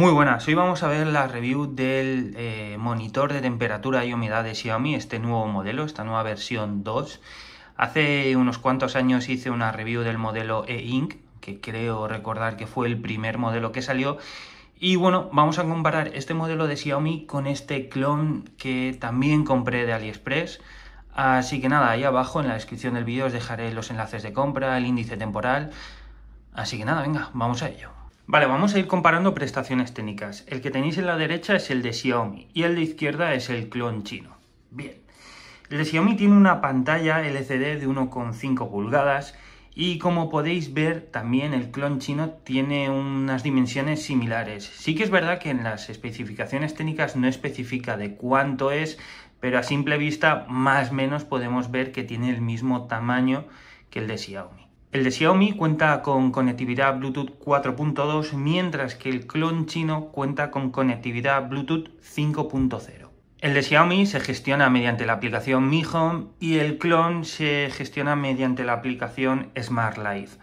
Muy buenas, hoy vamos a ver la review del eh, monitor de temperatura y humedad de Xiaomi, este nuevo modelo, esta nueva versión 2. Hace unos cuantos años hice una review del modelo E-Ink, que creo recordar que fue el primer modelo que salió. Y bueno, vamos a comparar este modelo de Xiaomi con este clon que también compré de AliExpress. Así que nada, ahí abajo en la descripción del vídeo os dejaré los enlaces de compra, el índice temporal. Así que nada, venga, vamos a ello. Vale, vamos a ir comparando prestaciones técnicas. El que tenéis en la derecha es el de Xiaomi y el de izquierda es el clon chino. Bien. El de Xiaomi tiene una pantalla LCD de 1,5 pulgadas y como podéis ver también el clon chino tiene unas dimensiones similares. Sí que es verdad que en las especificaciones técnicas no especifica de cuánto es, pero a simple vista más o menos podemos ver que tiene el mismo tamaño que el de Xiaomi. El de Xiaomi cuenta con conectividad Bluetooth 4.2, mientras que el clon chino cuenta con conectividad Bluetooth 5.0. El de Xiaomi se gestiona mediante la aplicación Mi Home y el clon se gestiona mediante la aplicación Smart Life.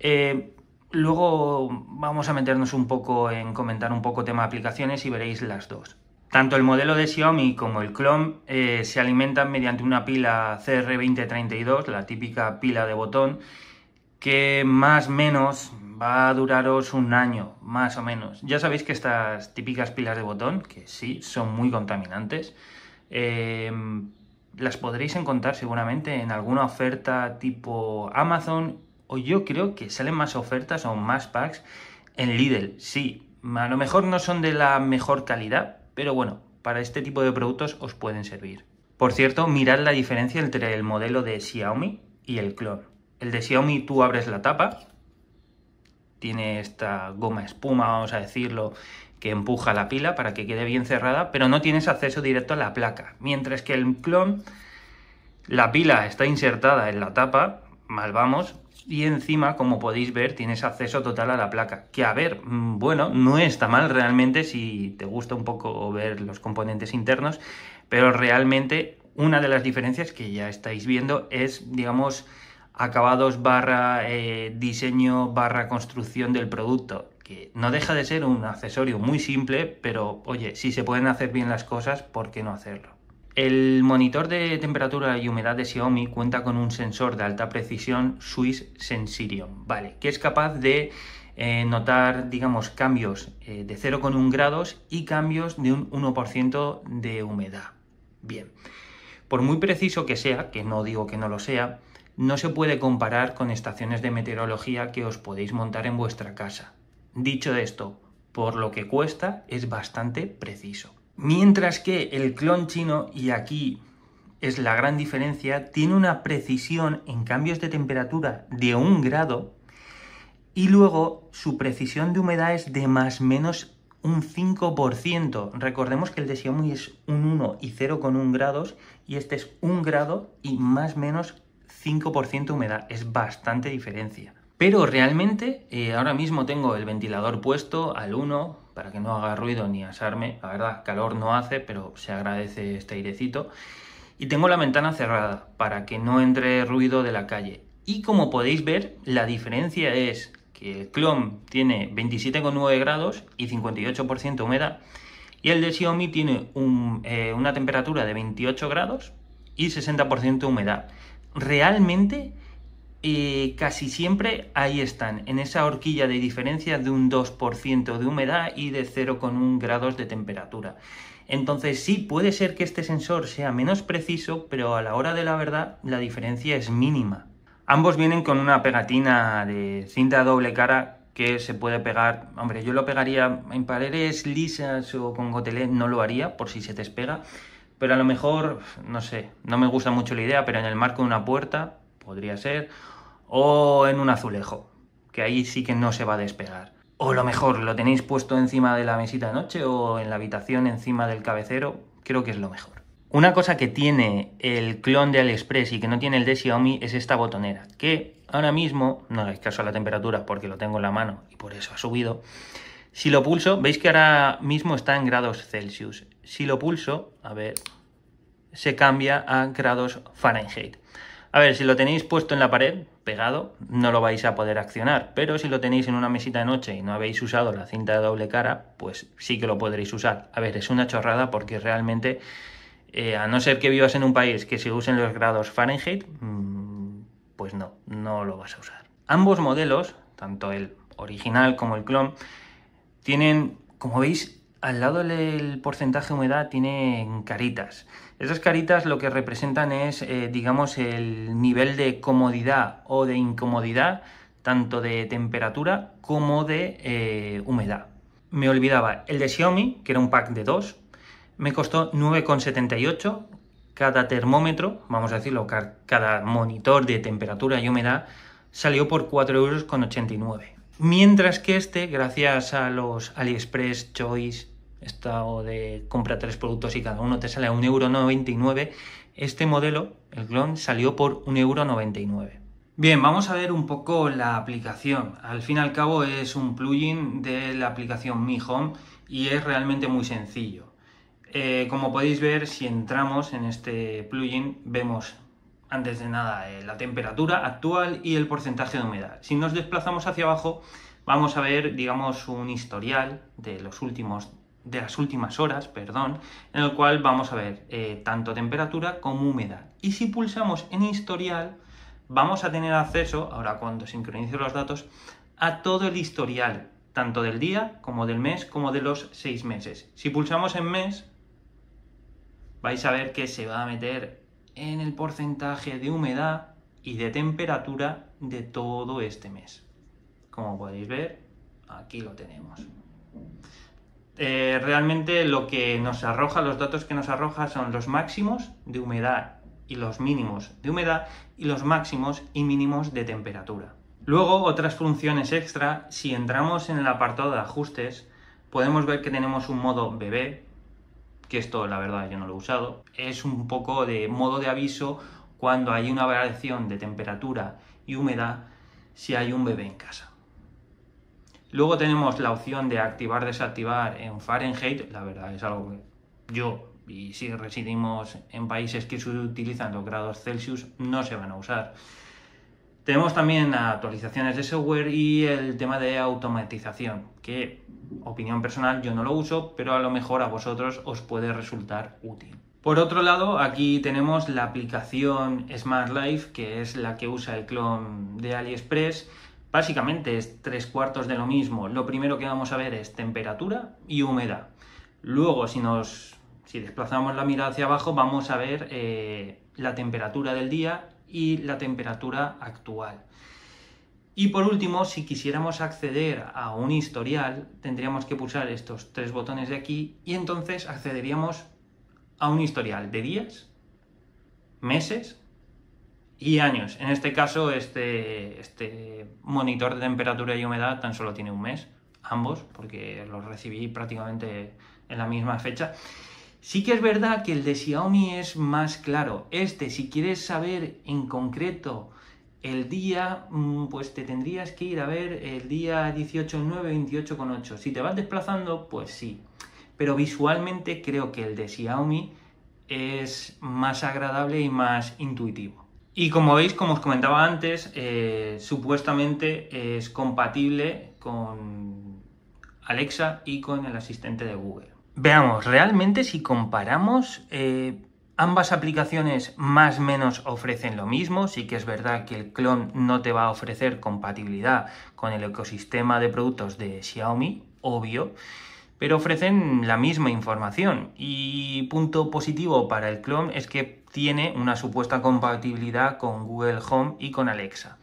Eh, luego vamos a meternos un poco en comentar un poco tema aplicaciones y veréis las dos. Tanto el modelo de Xiaomi como el clon eh, se alimentan mediante una pila CR2032, la típica pila de botón, que más o menos va a duraros un año, más o menos. Ya sabéis que estas típicas pilas de botón, que sí, son muy contaminantes, eh, las podréis encontrar seguramente en alguna oferta tipo Amazon o yo creo que salen más ofertas o más packs en Lidl. Sí, a lo mejor no son de la mejor calidad, pero bueno, para este tipo de productos os pueden servir. Por cierto, mirad la diferencia entre el modelo de Xiaomi y el clon. El de Xiaomi tú abres la tapa, tiene esta goma espuma, vamos a decirlo, que empuja la pila para que quede bien cerrada, pero no tienes acceso directo a la placa. Mientras que el clon, la pila está insertada en la tapa, mal vamos, y encima, como podéis ver, tienes acceso total a la placa. Que a ver, mm, bueno, no está mal realmente si te gusta un poco ver los componentes internos, pero realmente una de las diferencias que ya estáis viendo es, digamos, acabados barra eh, diseño barra construcción del producto, que no deja de ser un accesorio muy simple, pero oye, si se pueden hacer bien las cosas, ¿por qué no hacerlo? El monitor de temperatura y humedad de Xiaomi cuenta con un sensor de alta precisión Swiss Sensirion, ¿vale? Que es capaz de eh, notar, digamos, cambios eh, de 0,1 grados y cambios de un 1% de humedad. Bien, por muy preciso que sea, que no digo que no lo sea, no se puede comparar con estaciones de meteorología que os podéis montar en vuestra casa. Dicho esto, por lo que cuesta es bastante preciso. Mientras que el clon chino, y aquí es la gran diferencia, tiene una precisión en cambios de temperatura de un grado y luego su precisión de humedad es de más menos un 5%. Recordemos que el de Xiaomi es un 1 y 0,1 grados y este es un grado y más menos 5% humedad. Es bastante diferencia. Pero realmente eh, ahora mismo tengo el ventilador puesto al 1 para que no haga ruido ni asarme. La verdad, calor no hace, pero se agradece este airecito. Y tengo la ventana cerrada para que no entre ruido de la calle. Y como podéis ver, la diferencia es que el Clom tiene 27,9 grados y 58% humedad. Y el de Xiaomi tiene eh, una temperatura de 28 grados y 60% humedad realmente eh, casi siempre ahí están, en esa horquilla de diferencia de un 2% de humedad y de 0,1 grados de temperatura. Entonces sí, puede ser que este sensor sea menos preciso, pero a la hora de la verdad la diferencia es mínima. Ambos vienen con una pegatina de cinta doble cara que se puede pegar, hombre, yo lo pegaría en paredes lisas o con gotelé, no lo haría por si se te pega pero a lo mejor, no sé, no me gusta mucho la idea, pero en el marco de una puerta podría ser, o en un azulejo, que ahí sí que no se va a despegar. O lo mejor, lo tenéis puesto encima de la mesita de noche o en la habitación encima del cabecero, creo que es lo mejor. Una cosa que tiene el clon de Aliexpress y que no tiene el de Xiaomi es esta botonera, que ahora mismo, no hagáis caso a la temperatura porque lo tengo en la mano y por eso ha subido, si lo pulso, veis que ahora mismo está en grados Celsius si lo pulso, a ver, se cambia a grados Fahrenheit. A ver, si lo tenéis puesto en la pared, pegado, no lo vais a poder accionar, pero si lo tenéis en una mesita de noche y no habéis usado la cinta de doble cara, pues sí que lo podréis usar. A ver, es una chorrada porque realmente, eh, a no ser que vivas en un país que se usen los grados Fahrenheit, mm, pues no, no lo vas a usar. Ambos modelos, tanto el original como el clon, tienen, como veis, al lado del porcentaje de humedad tienen caritas. Esas caritas lo que representan es, eh, digamos, el nivel de comodidad o de incomodidad, tanto de temperatura como de eh, humedad. Me olvidaba, el de Xiaomi, que era un pack de dos. me costó 9,78 cada termómetro, vamos a decirlo, cada monitor de temperatura y humedad, salió por 4,89 euros. Mientras que este, gracias a los AliExpress, Choice, estado de compra tres productos y cada uno te sale a 1,99€, este modelo, el clon, salió por 1,99€. Bien, vamos a ver un poco la aplicación. Al fin y al cabo es un plugin de la aplicación Mi Home y es realmente muy sencillo. Eh, como podéis ver, si entramos en este plugin, vemos antes de nada, eh, la temperatura actual y el porcentaje de humedad. Si nos desplazamos hacia abajo, vamos a ver, digamos, un historial de los últimos de las últimas horas, perdón, en el cual vamos a ver eh, tanto temperatura como humedad. Y si pulsamos en historial, vamos a tener acceso, ahora cuando sincronice los datos, a todo el historial, tanto del día como del mes como de los seis meses. Si pulsamos en mes, vais a ver que se va a meter en el porcentaje de humedad y de temperatura de todo este mes. Como podéis ver, aquí lo tenemos. Eh, realmente lo que nos arroja, los datos que nos arroja son los máximos de humedad y los mínimos de humedad y los máximos y mínimos de temperatura. Luego, otras funciones extra, si entramos en el apartado de ajustes, podemos ver que tenemos un modo bebé, que esto la verdad yo no lo he usado, es un poco de modo de aviso cuando hay una variación de temperatura y humedad si hay un bebé en casa. Luego tenemos la opción de activar, desactivar en Fahrenheit, la verdad es algo que yo y si residimos en países que se utilizan los grados Celsius no se van a usar. Tenemos también actualizaciones de software y el tema de automatización, que opinión personal yo no lo uso, pero a lo mejor a vosotros os puede resultar útil. Por otro lado, aquí tenemos la aplicación Smart Life, que es la que usa el clon de AliExpress. Básicamente es tres cuartos de lo mismo. Lo primero que vamos a ver es temperatura y humedad. Luego, si nos si desplazamos la mirada hacia abajo, vamos a ver eh, la temperatura del día y la temperatura actual. Y por último, si quisiéramos acceder a un historial, tendríamos que pulsar estos tres botones de aquí y entonces accederíamos a un historial de días, meses y años. En este caso, este, este monitor de temperatura y humedad tan solo tiene un mes, ambos, porque los recibí prácticamente en la misma fecha. Sí que es verdad que el de Xiaomi es más claro. Este, si quieres saber en concreto el día, mm, pues te tendrías que ir a ver el día 18.9, 28.8. Si te vas desplazando, pues sí. Pero visualmente creo que el de Xiaomi es más agradable y más intuitivo. Y como veis, como os comentaba antes, eh, supuestamente es compatible con Alexa y con el asistente de Google. Veamos, realmente si comparamos, eh, ambas aplicaciones más o menos ofrecen lo mismo. Sí que es verdad que el clon no te va a ofrecer compatibilidad con el ecosistema de productos de Xiaomi, obvio, pero ofrecen la misma información. Y punto positivo para el clon es que tiene una supuesta compatibilidad con Google Home y con Alexa.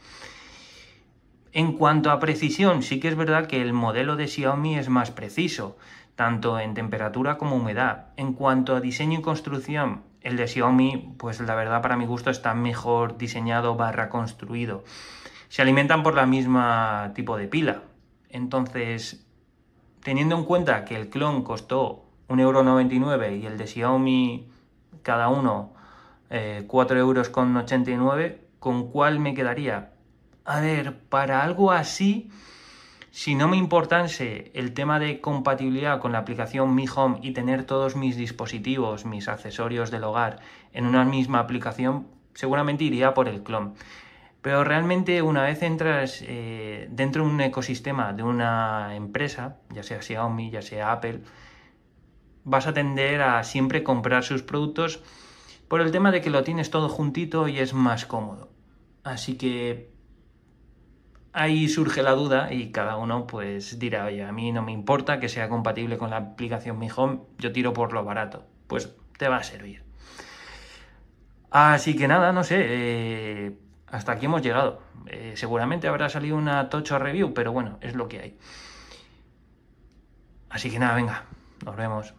En cuanto a precisión, sí que es verdad que el modelo de Xiaomi es más preciso, tanto en temperatura como humedad. En cuanto a diseño y construcción, el de Xiaomi, pues la verdad para mi gusto está mejor diseñado barra construido. Se alimentan por la misma tipo de pila. Entonces, teniendo en cuenta que el clon costó 1,99€ y el de Xiaomi cada uno eh, 4,89€, ¿con cuál me quedaría? a ver, para algo así, si no me importase el tema de compatibilidad con la aplicación Mi Home y tener todos mis dispositivos, mis accesorios del hogar en una misma aplicación, seguramente iría por el clon. Pero realmente una vez entras eh, dentro de un ecosistema de una empresa, ya sea Xiaomi, ya sea Apple, vas a tender a siempre comprar sus productos por el tema de que lo tienes todo juntito y es más cómodo. Así que ahí surge la duda y cada uno pues dirá, oye, a mí no me importa que sea compatible con la aplicación Mi Home, yo tiro por lo barato. Pues te va a servir. Así que nada, no sé, eh, hasta aquí hemos llegado. Eh, seguramente habrá salido una tocho review, pero bueno, es lo que hay. Así que nada, venga, nos vemos.